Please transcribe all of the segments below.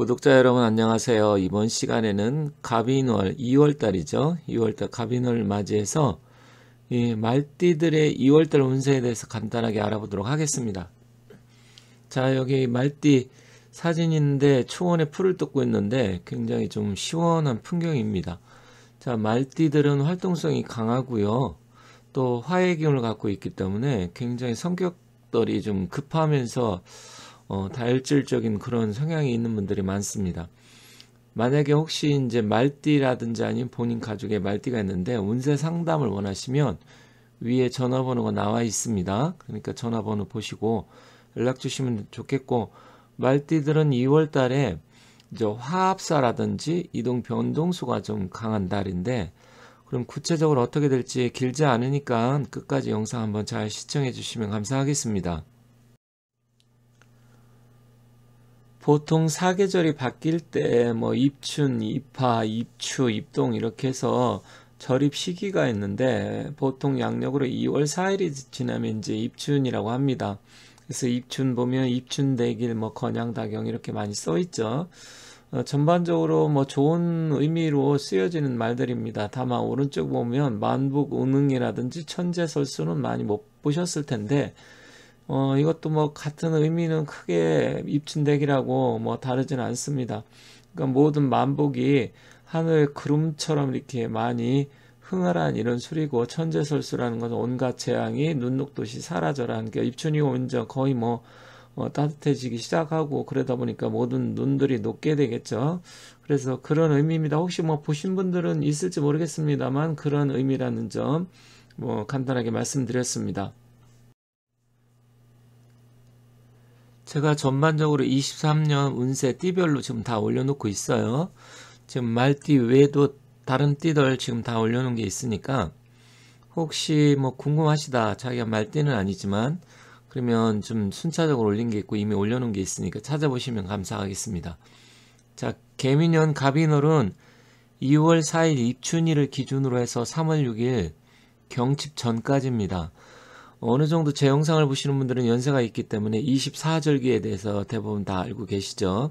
구독자 여러분 안녕하세요. 이번 시간에는 갑인월 2월달이죠. 2월달 갑인월을 맞이해서 이 말띠들의 2월달 운세에 대해서 간단하게 알아보도록 하겠습니다. 자 여기 말띠 사진인데 초원에 풀을 뜯고 있는데 굉장히 좀 시원한 풍경입니다. 자 말띠들은 활동성이 강하고요. 또 화해 기운을 갖고 있기 때문에 굉장히 성격들이 좀 급하면서 어, 다혈질적인 그런 성향이 있는 분들이 많습니다. 만약에 혹시 이제 말띠라든지 아니면 본인 가족에 말띠가 있는데 운세 상담을 원하시면 위에 전화번호가 나와 있습니다. 그러니까 전화번호 보시고 연락 주시면 좋겠고 말띠들은 2월 달에 이제 화합사라든지 이동 변동수가 좀 강한 달인데 그럼 구체적으로 어떻게 될지 길지 않으니까 끝까지 영상 한번 잘 시청해 주시면 감사하겠습니다. 보통 사계절이 바뀔 때 뭐 입춘, 입하, 입추, 입동 이렇게 해서 절입 시기가 있는데 보통 양력으로 2월 4일이 지나면 이제 입춘이라고 합니다. 그래서 입춘 보면 입춘대길, 뭐 건양다경 이렇게 많이 써 있죠. 어, 전반적으로 뭐 좋은 의미로 쓰여지는 말들입니다. 다만 오른쪽 보면 만북 운응이라든지 천재설수는 많이 못 보셨을 텐데 어, 이것도 뭐 같은 의미는 크게 입춘댁이라고뭐 다르진 않습니다. 그러니까 모든 만복이 하늘 구름처럼 이렇게 많이 흥활한 이런 술이고 천재설수라는 것은 온갖 재앙이 눈녹듯이 사라져라. 그니까 입춘이 온전 거의 뭐 어, 따뜻해지기 시작하고 그러다 보니까 모든 눈들이 녹게 되겠죠. 그래서 그런 의미입니다. 혹시 뭐 보신 분들은 있을지 모르겠습니다만 그런 의미라는 점 뭐 간단하게 말씀드렸습니다. 제가 전반적으로 23년 운세 띠별로 지금 다 올려놓고 있어요. 지금 말띠 외에도 다른 띠들 지금 다 올려놓은 게 있으니까 혹시 뭐 궁금하시다. 자기가 말띠는 아니지만 그러면 좀 순차적으로 올린 게 있고 이미 올려놓은 게 있으니까 찾아보시면 감사하겠습니다. 자, 개미년 가비월은 2월 4일 입춘일을 기준으로 해서 3월 6일 경칩 전까지입니다. 어느 정도 제 영상을 보시는 분들은 연세가 있기 때문에 24절기에 대해서 대부분 다 알고 계시죠.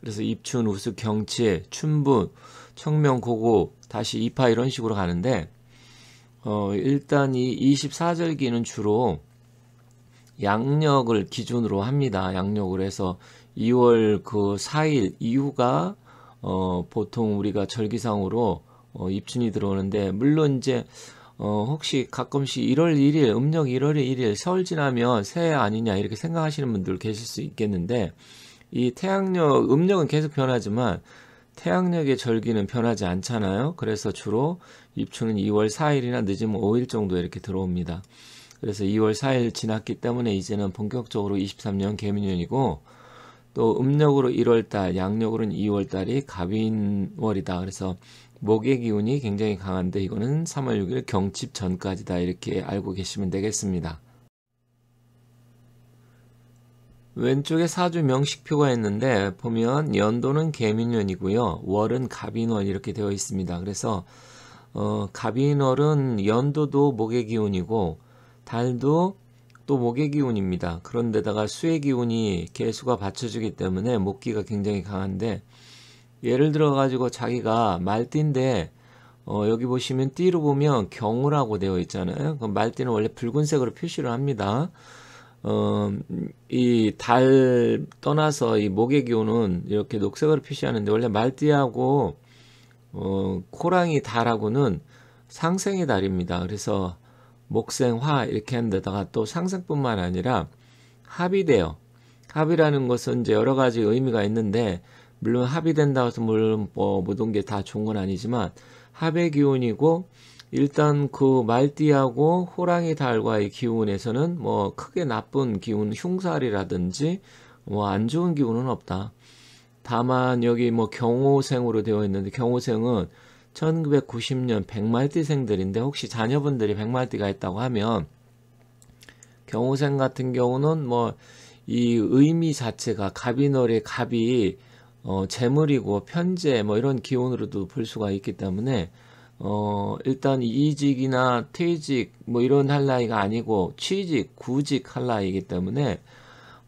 그래서 입춘, 우수, 경치, 춘분, 청명, 고고, 다시 입하 이런 식으로 가는데 어, 일단 이 24절기는 주로 양력을 기준으로 합니다. 양력을 해서 2월 그 4일 이후가 어, 보통 우리가 절기상으로 어, 입춘이 들어오는데 물론 이제 어, 혹시 가끔씩 1월 1일, 음력 1월 1일, 서울 지나면 새해 아니냐 이렇게 생각하시는 분들 계실 수 있겠는데 이 태양력, 음력은 계속 변하지만 태양력의 절기는 변하지 않잖아요. 그래서 주로 입춘은 2월 4일이나 늦으면 5일 정도 이렇게 들어옵니다. 그래서 2월 4일 지났기 때문에 이제는 본격적으로 23년 개미년이고 또 음력으로 1월달, 양력으로는 2월달이 갑인월이다. 그래서 목의 기운이 굉장히 강한데 이거는 3월 6일 경칩 전까지다 이렇게 알고 계시면 되겠습니다. 왼쪽에 사주 명식표가 있는데 보면 연도는 개민년이고요. 월은 갑인월 이렇게 되어 있습니다. 그래서 어, 갑인월은 연도도 목의 기운이고 달도 또 목의 기운입니다. 그런데다가 수의 기운이 개수가 받쳐주기 때문에 목기가 굉장히 강한데 예를 들어 가지고 자기가 말띠인데 어, 여기 보시면 띠로 보면 경우라고 되어 있잖아요. 그 말띠는 원래 붉은색으로 표시를 합니다. 어, 이 달 떠나서 이 목의 기운은 이렇게 녹색으로 표시하는데 원래 말띠하고 어, 코랑이 달하고는 상생의 달입니다. 그래서 목생화 이렇게 한데다가 또 상생뿐만 아니라 합의돼요. 합의라는 것은 이제 여러 가지 의미가 있는데 물론 합의된다 해서 물론 뭐 모든 게 다 좋은 건 아니지만 합의 기운이고 일단 그 말띠하고 호랑이 달과의 기운에서는 뭐 크게 나쁜 기운 흉살이라든지 뭐 안 좋은 기운은 없다. 다만 여기 뭐 경호생으로 되어 있는데 경호생은 1990년 백말띠생들인데 혹시 자녀분들이 백말띠가 있다고 하면 경우생 같은 경우는 뭐 이 의미 자체가 갑이놀이 갑이 어, 재물이고 편재 뭐 이런 기운으로도 볼 수가 있기 때문에 어, 일단 이직이나 퇴직 뭐 이런 할 나이가 아니고 취직, 구직 할 나이이기 때문에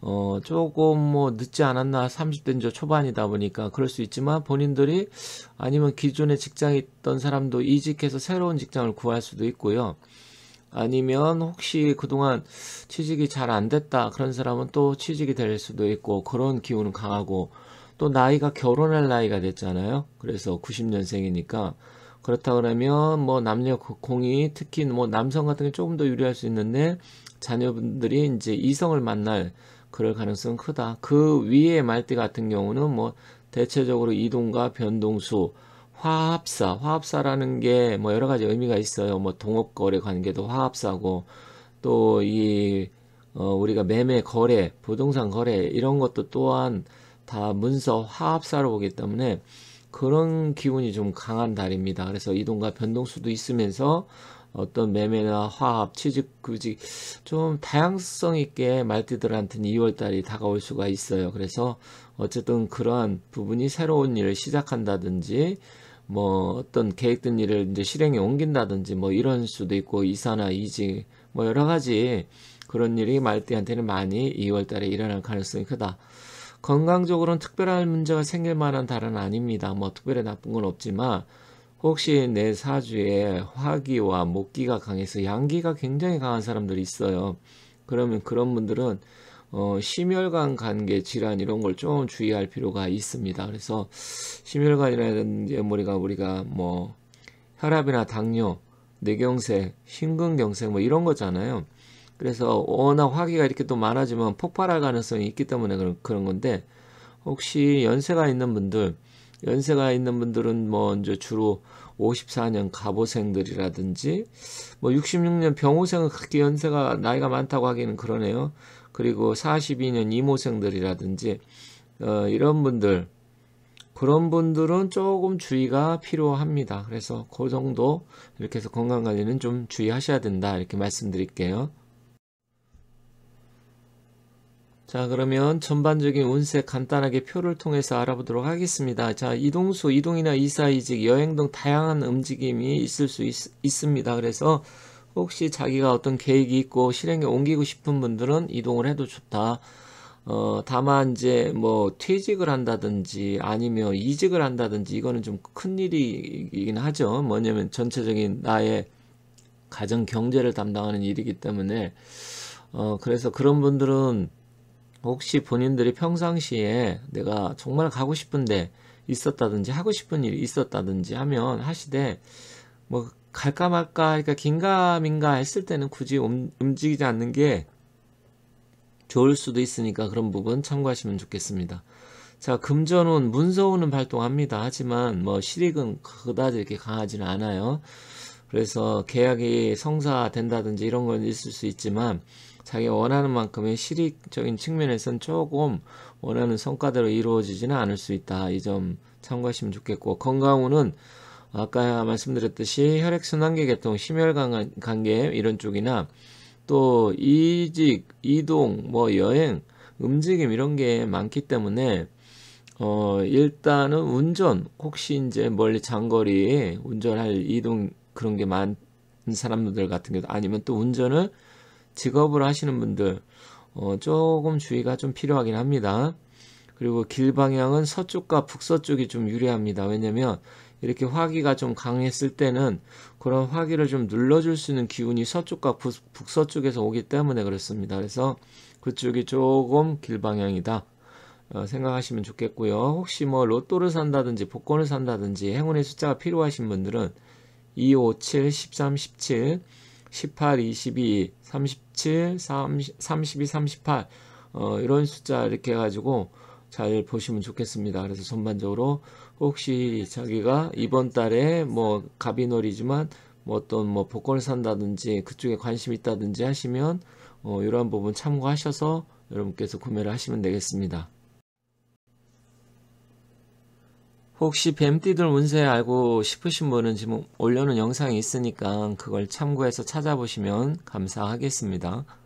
어, 조금 뭐 늦지 않았나 30대 이제 초반이다 보니까 그럴 수 있지만 본인들이 아니면 기존에 직장에 있던 사람도 이직해서 새로운 직장을 구할 수도 있고요. 아니면 혹시 그동안 취직이 잘 안 됐다 그런 사람은 또 취직이 될 수도 있고 그런 기운은 강하고 또 나이가 결혼할 나이가 됐잖아요. 그래서 90년생이니까 그렇다 그러면 뭐 남녀 공이 특히 뭐 남성 같은 게 조금 더 유리할 수 있는데 자녀분들이 이제 이성을 만날 그럴 가능성 크다. 그위에말띠 같은 경우는 뭐 대체적으로 이동과 변동수, 화합사, 화합사라는 게 뭐 여러 가지 의미가 있어요. 뭐 동업 거래 관계도 화합사고 또 이 어, 우리가 매매 거래, 부동산 거래 이런 것도 또한 다 문서 화합사로 보기 때문에 그런 기운이 좀 강한 달입니다. 그래서 이동과 변동수도 있으면서 어떤 매매나 화합, 취직, 구직 좀 다양성 있게 말띠들한테는 2월달이 다가올 수가 있어요. 그래서 어쨌든 그런 부분이 새로운 일을 시작한다든지 뭐 어떤 계획된 일을 이제 실행에 옮긴다든지 뭐 이런 수도 있고 이사나 이직 뭐 여러 가지 그런 일이 말띠한테는 많이 2월달에 일어날 가능성이 크다. 건강적으로는 특별한 문제가 생길 만한 달은 아닙니다. 뭐 특별히 나쁜 건 없지만 혹시 내 사주에 화기와 목기가 강해서 양기가 굉장히 강한 사람들이 있어요. 그러면 그런 분들은 어, 심혈관 관계 질환 이런 걸 좀 주의할 필요가 있습니다. 그래서 심혈관이라든지 머리가 우리가 뭐 혈압이나 당뇨, 뇌경색, 심근경색 뭐 이런 거잖아요. 그래서 워낙 화기가 이렇게 또 많아지면 폭발할 가능성이 있기 때문에 그런, 그런 건데 혹시 연세가 있는 분들 연세가 있는 분들은 뭐 이제 주로 54년 갑오생들이라든지 뭐 66년 병오생은 그게 연세가 나이가 많다고 하기는 그러네요. 그리고 42년 이모생들이라든지 어, 이런 분들 그런 분들은 조금 주의가 필요합니다. 그래서 그 정도 이렇게 해서 건강관리는 좀 주의하셔야 된다 이렇게 말씀드릴게요. 자 그러면 전반적인 운세 간단하게 표를 통해서 알아보도록 하겠습니다. 자 이동수, 이동이나 이사, 이직, 여행 등 다양한 움직임이 있을 수 있, 있습니다. 그래서 혹시 자기가 어떤 계획이 있고 실행에 옮기고 싶은 분들은 이동을 해도 좋다. 어, 다만 이제 뭐 퇴직을 한다든지 아니면 이직을 한다든지 이거는 좀 큰 일이긴 하죠. 뭐냐면 전체적인 나의 가정 경제를 담당하는 일이기 때문에 어, 그래서 그런 분들은 혹시 본인들이 평상시에 내가 정말 가고 싶은데 있었다든지 하고 싶은 일이 있었다든지 하면 하시되 뭐 갈까 말까 그러니까 긴가민가 했을 때는 굳이 움직이지 않는 게 좋을 수도 있으니까 그런 부분 참고하시면 좋겠습니다. 자 금전운 문서운은 발동합니다. 하지만 뭐 실익은 그다지 이렇게 강하지는 않아요. 그래서 계약이 성사된다든지 이런 건 있을 수 있지만 자기가 원하는 만큼의 실익적인 측면에선 조금 원하는 성과대로 이루어지지는 않을 수 있다. 이 점 참고하시면 좋겠고 건강운은 아까 말씀드렸듯이 혈액순환계 계통, 심혈관계 이런 쪽이나 또 이직, 이동, 뭐 여행, 움직임 이런 게 많기 때문에 어 일단은 운전 혹시 이제 멀리 장거리 운전할 이동 그런 게 많은 사람들 같은 경우도 아니면 또 운전을 직업으로 하시는 분들 어, 조금 주의가 좀 필요하긴 합니다. 그리고 길 방향은 서쪽과 북서쪽이 좀 유리합니다. 왜냐면 하 이렇게 화기가 좀 강했을 때는 그런 화기를 좀 눌러줄 수 있는 기운이 서쪽과 부, 북서쪽에서 오기 때문에 그렇습니다. 그래서 그쪽이 조금 길 방향이다. 어, 생각하시면 좋겠고요. 혹시 뭐 로또를 산다든지 복권을 산다든지 행운의 숫자가 필요하신 분들은 2, 5, 7, 13, 17, 18, 22, 37, 30, 32, 38 어, 이런 숫자 이렇게 해가지고 잘 보시면 좋겠습니다. 그래서 전반적으로 혹시 자기가 이번 달에 뭐 가비놀이지만 뭐 어떤 뭐 복권을 산다든지 그쪽에 관심 이 있다든지 하시면 어, 이러한 부분 참고하셔서 여러분께서 구매를 하시면 되겠습니다. 혹시 뱀띠들 운세 알고 싶으신 분은 지금 올려놓은 영상이 있으니까 그걸 참고해서 찾아보시면 감사하겠습니다.